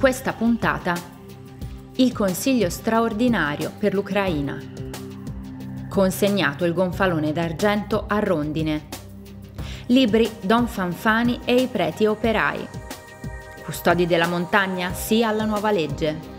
questa puntata il consiglio straordinario per l'Ucraina. Consegnato il gonfalone d'argento a Rondine. Libri Don Fanfani e i preti operai. Custodi della montagna sì alla nuova legge.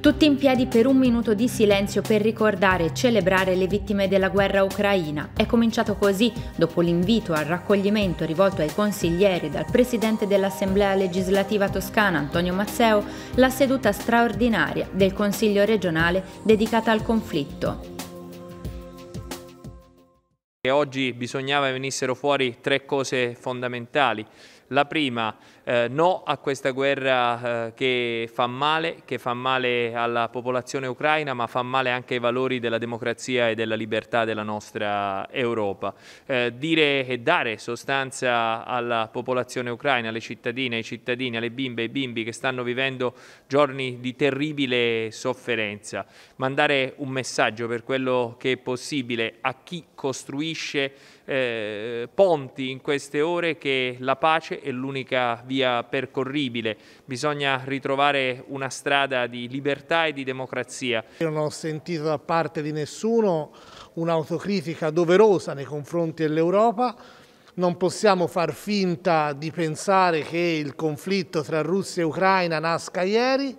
Tutti in piedi per un minuto di silenzio per ricordare e celebrare le vittime della guerra ucraina. È cominciato così dopo l'invito al raccoglimento rivolto ai consiglieri dal presidente dell'Assemblea legislativa toscana Antonio Mazzeo la seduta straordinaria del Consiglio regionale dedicata al conflitto. Oggi bisognava venissero fuori tre cose fondamentali. La prima, eh, no a questa guerra eh, che fa male, che fa male alla popolazione ucraina, ma fa male anche ai valori della democrazia e della libertà della nostra Europa. Eh, dire e dare sostanza alla popolazione ucraina, alle cittadine, ai cittadini, alle bimbe e ai bimbi che stanno vivendo giorni di terribile sofferenza, mandare un messaggio per quello che è possibile a chi costruisce eh, ponti in queste ore che la pace è l'unica via via percorribile, bisogna ritrovare una strada di libertà e di democrazia. Io non ho sentito da parte di nessuno un'autocritica doverosa nei confronti dell'Europa, non possiamo far finta di pensare che il conflitto tra Russia e Ucraina nasca ieri,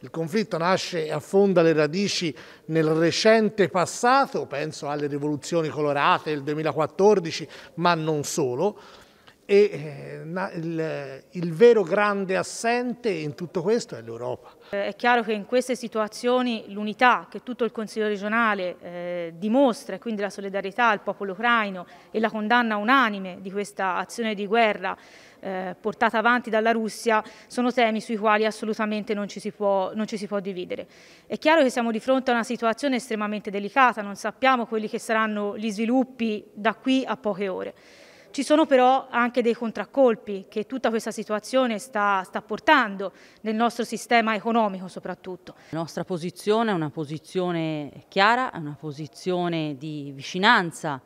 il conflitto nasce e affonda le radici nel recente passato, penso alle rivoluzioni colorate del 2014, ma non solo e eh, il, vero grande assente in tutto questo è l'Europa. Eh, è chiaro che in queste situazioni l'unità che tutto il Consiglio regionale eh, dimostra, e quindi la solidarietà al popolo ucraino e la condanna unanime di questa azione di guerra portata avanti dalla Russia, sono temi sui quali assolutamente non ci, può, non ci si può dividere. È chiaro che siamo di fronte a una situazione estremamente delicata, non sappiamo quelli che saranno gli sviluppi da qui a poche ore. Ci sono però anche dei contraccolpi che tutta questa situazione sta, sta portando nel nostro sistema economico soprattutto. La nostra posizione è una posizione chiara, è una posizione di vicinanza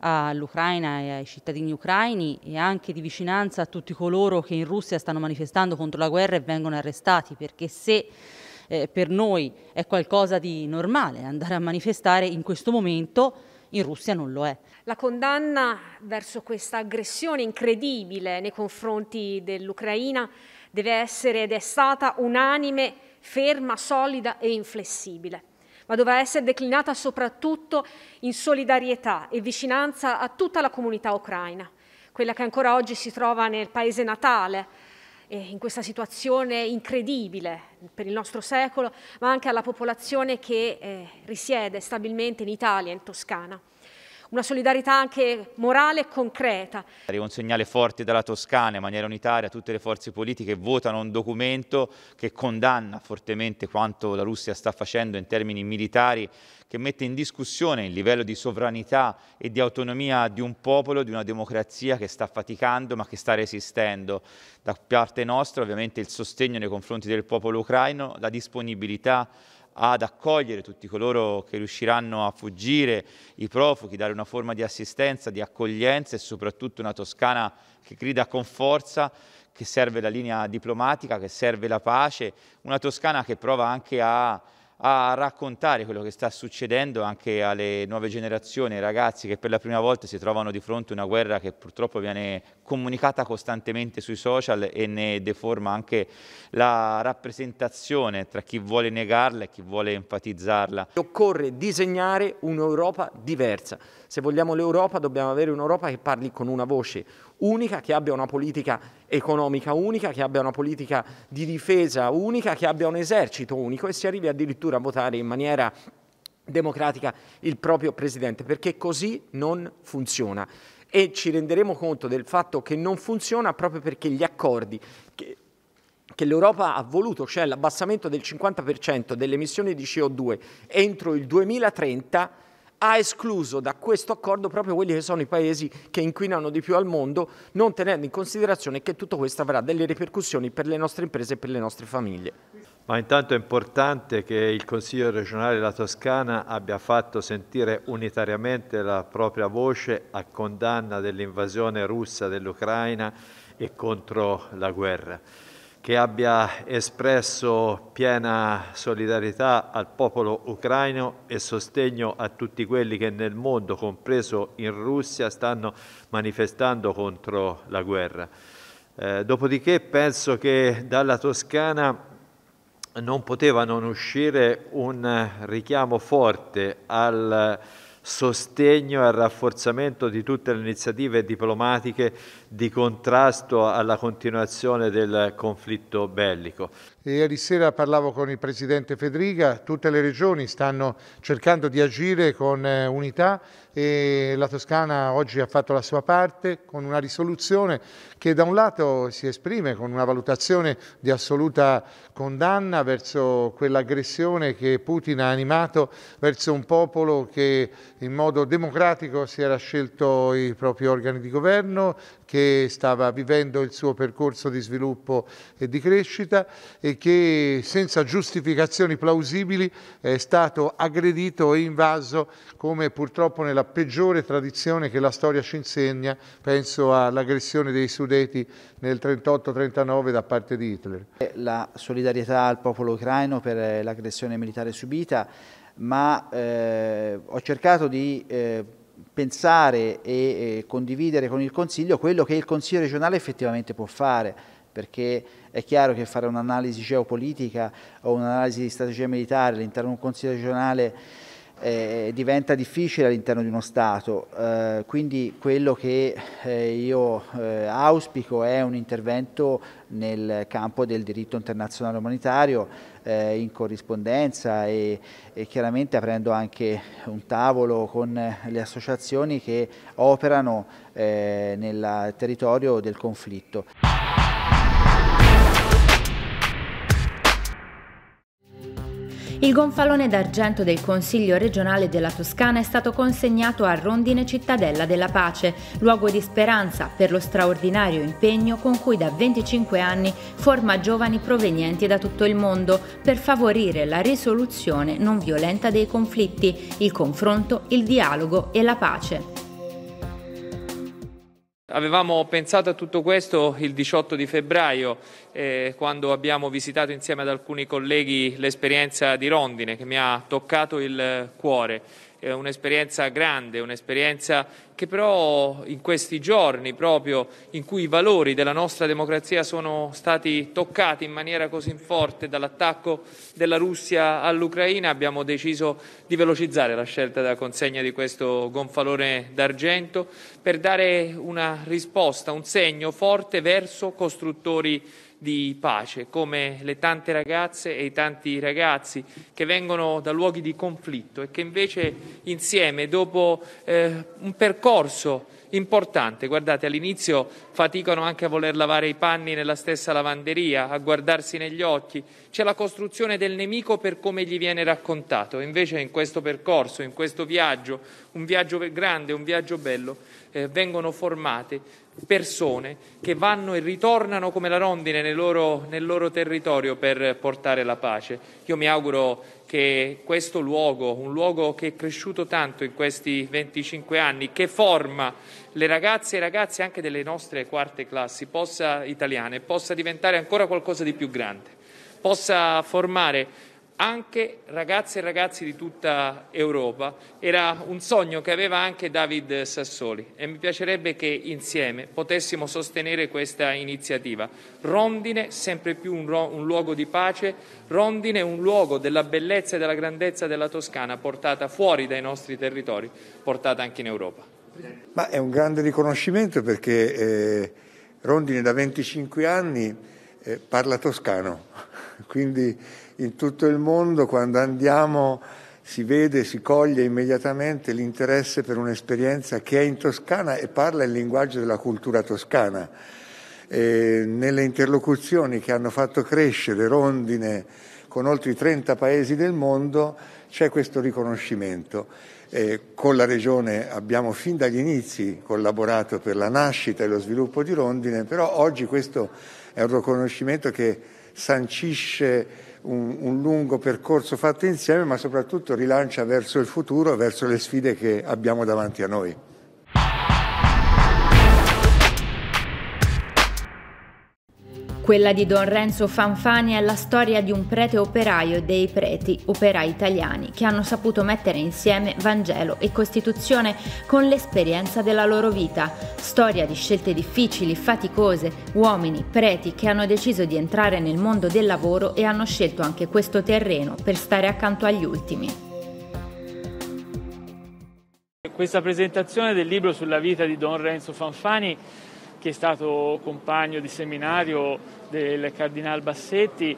all'Ucraina e ai cittadini ucraini e anche di vicinanza a tutti coloro che in Russia stanno manifestando contro la guerra e vengono arrestati, perché se eh, per noi è qualcosa di normale andare a manifestare in questo momento in Russia non lo è. La condanna verso questa aggressione incredibile nei confronti dell'Ucraina deve essere ed è stata unanime, ferma, solida e inflessibile ma dovrà essere declinata soprattutto in solidarietà e vicinanza a tutta la comunità ucraina, quella che ancora oggi si trova nel paese natale, eh, in questa situazione incredibile per il nostro secolo, ma anche alla popolazione che eh, risiede stabilmente in Italia, in Toscana una solidarietà anche morale e concreta. Arriva un segnale forte dalla Toscana in maniera unitaria, tutte le forze politiche votano un documento che condanna fortemente quanto la Russia sta facendo in termini militari, che mette in discussione il livello di sovranità e di autonomia di un popolo, di una democrazia che sta faticando ma che sta resistendo. Da parte nostra ovviamente il sostegno nei confronti del popolo ucraino, la disponibilità ad accogliere tutti coloro che riusciranno a fuggire, i profughi, dare una forma di assistenza, di accoglienza e soprattutto una Toscana che grida con forza che serve la linea diplomatica, che serve la pace, una Toscana che prova anche a a raccontare quello che sta succedendo anche alle nuove generazioni, ai ragazzi che per la prima volta si trovano di fronte a una guerra che purtroppo viene comunicata costantemente sui social e ne deforma anche la rappresentazione tra chi vuole negarla e chi vuole enfatizzarla. Occorre disegnare un'Europa diversa. Se vogliamo l'Europa dobbiamo avere un'Europa che parli con una voce unica, che abbia una politica economica unica, che abbia una politica di difesa unica, che abbia un esercito unico e si arrivi addirittura a votare in maniera democratica il proprio presidente, perché così non funziona. E ci renderemo conto del fatto che non funziona proprio perché gli accordi che, che l'Europa ha voluto, cioè l'abbassamento del 50% delle emissioni di CO2 entro il 2030, ha escluso da questo accordo proprio quelli che sono i paesi che inquinano di più al mondo, non tenendo in considerazione che tutto questo avrà delle ripercussioni per le nostre imprese e per le nostre famiglie. Ma intanto è importante che il Consiglio regionale della Toscana abbia fatto sentire unitariamente la propria voce a condanna dell'invasione russa dell'Ucraina e contro la guerra che abbia espresso piena solidarietà al popolo ucraino e sostegno a tutti quelli che nel mondo, compreso in Russia, stanno manifestando contro la guerra. Eh, dopodiché penso che dalla Toscana non poteva non uscire un richiamo forte al sostegno e al rafforzamento di tutte le iniziative diplomatiche di contrasto alla continuazione del conflitto bellico. Ieri sera parlavo con il Presidente Federica, tutte le regioni stanno cercando di agire con eh, unità e la Toscana oggi ha fatto la sua parte con una risoluzione che da un lato si esprime con una valutazione di assoluta condanna verso quell'aggressione che Putin ha animato verso un popolo che in modo democratico si era scelto i propri organi di governo, che stava vivendo il suo percorso di sviluppo e di crescita e che senza giustificazioni plausibili è stato aggredito e invaso come purtroppo nella peggiore tradizione che la storia ci insegna, penso all'aggressione dei Sudeti nel 38-39 da parte di Hitler. La solidarietà al popolo ucraino per eh, l'aggressione militare subita, ma eh, ho cercato di eh, pensare e condividere con il Consiglio quello che il Consiglio regionale effettivamente può fare, perché è chiaro che fare un'analisi geopolitica o un'analisi di strategia militare all'interno di un Consiglio regionale eh, diventa difficile all'interno di uno Stato, eh, quindi quello che eh, io eh, auspico è un intervento nel campo del diritto internazionale umanitario eh, in corrispondenza e, e, chiaramente aprendo anche un tavolo con le associazioni che operano eh, nel territorio del conflitto. Il gonfalone d'argento del Consiglio regionale della Toscana è stato consegnato a Rondine Cittadella della Pace, luogo di speranza per lo straordinario impegno con cui da 25 anni forma giovani provenienti da tutto il mondo per favorire la risoluzione non violenta dei conflitti, il confronto, il dialogo e la pace. Avevamo pensato a tutto questo il 18 di febbraio, eh, quando abbiamo visitato insieme ad alcuni colleghi l'esperienza di Rondine, che mi ha toccato il cuore un'esperienza grande, un'esperienza che però in questi giorni proprio in cui i valori della nostra democrazia sono stati toccati in maniera così forte dall'attacco della Russia all'Ucraina, abbiamo deciso di velocizzare la scelta della consegna di questo gonfalone d'argento per dare una risposta, un segno forte verso costruttori di pace, come le tante ragazze e i tanti ragazzi che vengono da luoghi di conflitto e che invece insieme, dopo eh, un percorso importante. Guardate, all'inizio faticano anche a voler lavare i panni nella stessa lavanderia, a guardarsi negli occhi. C'è la costruzione del nemico per come gli viene raccontato. Invece in questo percorso, in questo viaggio, un viaggio grande, un viaggio bello, eh, vengono formate persone che vanno e ritornano come la rondine nel loro, nel loro territorio per portare la pace. Io mi auguro che questo luogo, un luogo che è cresciuto tanto in questi 25 anni, che forma le ragazze e i ragazzi anche delle nostre quarte classi possa, italiane, possa diventare ancora qualcosa di più grande, possa formare anche ragazze e ragazzi di tutta Europa. Era un sogno che aveva anche David Sassoli e mi piacerebbe che insieme potessimo sostenere questa iniziativa. Rondine sempre più un, ro- un luogo di pace, Rondine un luogo della bellezza e della grandezza della Toscana portata fuori dai nostri territori, portata anche in Europa. Ma è un grande riconoscimento perché eh, Rondine da 25 anni eh, parla toscano quindi in tutto il mondo quando andiamo si vede, si coglie immediatamente l'interesse per un'esperienza che è in Toscana e parla il linguaggio della cultura toscana. E nelle interlocuzioni che hanno fatto crescere Rondine con oltre 30 paesi del mondo c'è questo riconoscimento. E con la Regione abbiamo fin dagli inizi collaborato per la nascita e lo sviluppo di Rondine, però oggi questo è un riconoscimento che sancisce un, un lungo percorso fatto insieme, ma soprattutto rilancia verso il futuro, verso le sfide che abbiamo davanti a noi. Quella di Don Renzo Fanfani è la storia di un prete operaio e dei preti operai italiani che hanno saputo mettere insieme Vangelo e Costituzione con l'esperienza della loro vita. Storia di scelte difficili, faticose, uomini, preti che hanno deciso di entrare nel mondo del lavoro e hanno scelto anche questo terreno per stare accanto agli ultimi. Questa presentazione del libro sulla vita di Don Renzo Fanfani che è stato compagno di seminario del Cardinal Bassetti,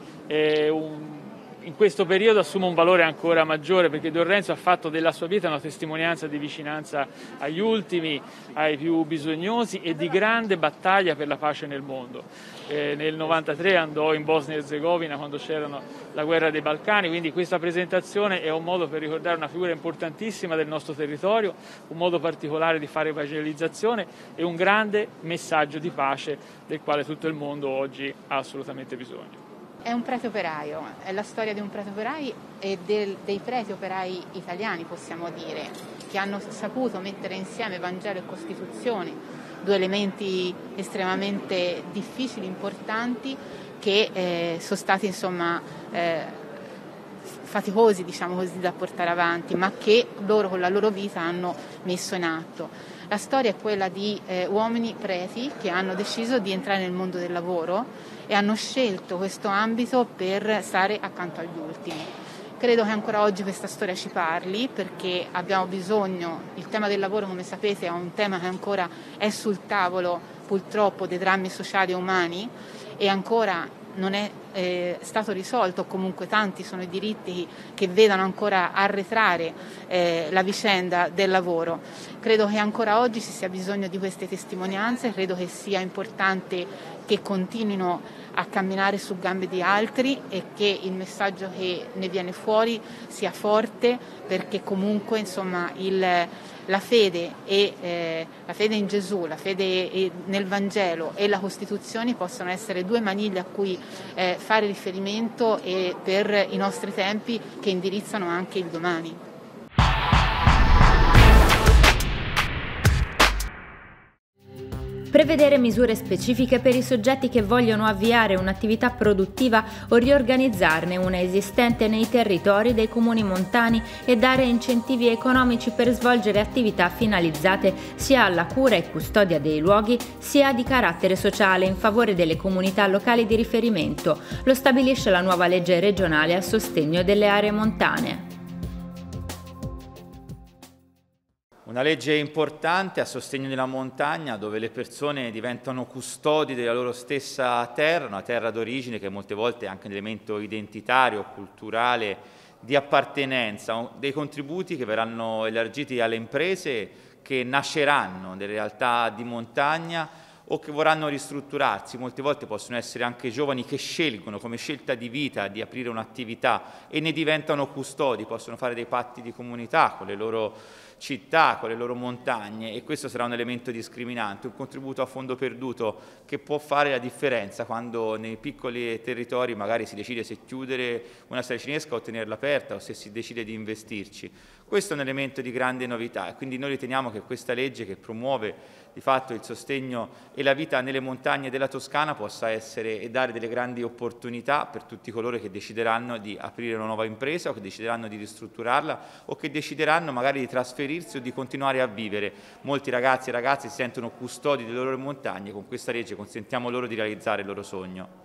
un in questo periodo assume un valore ancora maggiore perché Don Renzo ha fatto della sua vita una testimonianza di vicinanza agli ultimi, ai più bisognosi e di grande battaglia per la pace nel mondo. Eh, nel 1993 andò in Bosnia e Herzegovina quando c'era la guerra dei Balcani, quindi questa presentazione è un modo per ricordare una figura importantissima del nostro territorio, un modo particolare di fare evangelizzazione e un grande messaggio di pace del quale tutto il mondo oggi ha assolutamente bisogno. È un prete operaio, è la storia di un prete operaio e del, dei preti operai italiani, possiamo dire, che hanno saputo mettere insieme Vangelo e Costituzione, due elementi estremamente difficili, importanti, che eh, sono stati insomma eh, faticosi diciamo così, da portare avanti, ma che loro con la loro vita hanno messo in atto. La storia è quella di eh, uomini preti che hanno deciso di entrare nel mondo del lavoro e hanno scelto questo ambito per stare accanto agli ultimi. Credo che ancora oggi questa storia ci parli perché abbiamo bisogno, il tema del lavoro come sapete è un tema che ancora è sul tavolo purtroppo dei drammi sociali e umani e ancora non è eh, stato risolto, comunque tanti sono i diritti che vedono ancora arretrare eh, la vicenda del lavoro. Credo che ancora oggi ci sia bisogno di queste testimonianze, credo che sia importante che continuino a camminare su gambe di altri e che il messaggio che ne viene fuori sia forte perché comunque insomma, il, la, fede e, eh, la, fede in Gesù, la fede nel Vangelo e la Costituzione possono essere due maniglie a cui eh, fare riferimento per i nostri tempi che indirizzano anche il domani. prevedere misure specifiche per i soggetti che vogliono avviare un'attività produttiva o riorganizzarne una esistente nei territori dei comuni montani e dare incentivi economici per svolgere attività finalizzate sia alla cura e custodia dei luoghi sia di carattere sociale in favore delle comunità locali di riferimento. Lo stabilisce la nuova legge regionale a sostegno delle aree montane. Una legge importante a sostegno della montagna dove le persone diventano custodi della loro stessa terra, una terra d'origine che molte volte è anche un elemento identitario, culturale, di appartenenza, dei contributi che verranno elargiti alle imprese che nasceranno nelle realtà di montagna o che vorranno ristrutturarsi, molte volte possono essere anche giovani che scelgono come scelta di vita di aprire un'attività e ne diventano custodi, possono fare dei patti di comunità con le loro città, con le loro montagne e questo sarà un elemento discriminante, un contributo a fondo perduto che può fare la differenza quando nei piccoli territori magari si decide se chiudere una sala cinesca o tenerla aperta o se si decide di investirci. Questo è un elemento di grande novità e quindi noi riteniamo che questa legge che promuove di fatto il sostegno e la vita nelle montagne della Toscana possa essere e dare delle grandi opportunità per tutti coloro che decideranno di aprire una nuova impresa o che decideranno di ristrutturarla o che decideranno magari di trasferirsi o di continuare a vivere. Molti ragazzi e ragazze si sentono custodi delle loro montagne, con questa legge consentiamo loro di realizzare il loro sogno.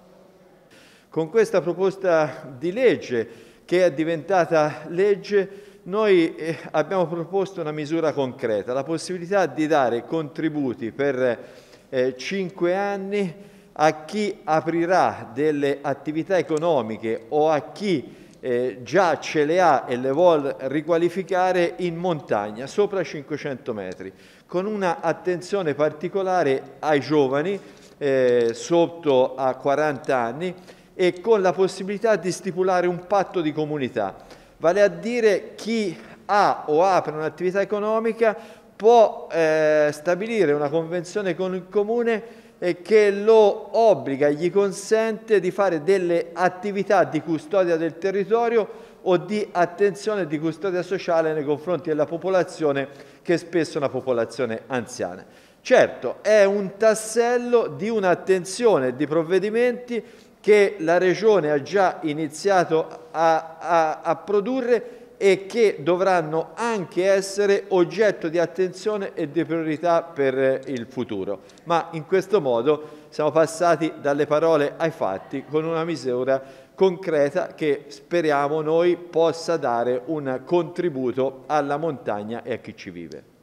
Con questa proposta di legge che è diventata legge noi eh, abbiamo proposto una misura concreta, la possibilità di dare contributi per eh, 5 anni a chi aprirà delle attività economiche o a chi eh, già ce le ha e le vuole riqualificare in montagna, sopra 500 metri, con una attenzione particolare ai giovani eh, sotto a 40 anni e con la possibilità di stipulare un patto di comunità vale a dire chi ha o apre un'attività economica può eh, stabilire una convenzione con il comune che lo obbliga, gli consente di fare delle attività di custodia del territorio o di attenzione di custodia sociale nei confronti della popolazione che è spesso una popolazione anziana. Certo, è un tassello di un'attenzione di provvedimenti che la Regione ha già iniziato a, a, a produrre e che dovranno anche essere oggetto di attenzione e di priorità per eh, il futuro. Ma in questo modo siamo passati dalle parole ai fatti con una misura concreta che speriamo noi possa dare un contributo alla montagna e a chi ci vive.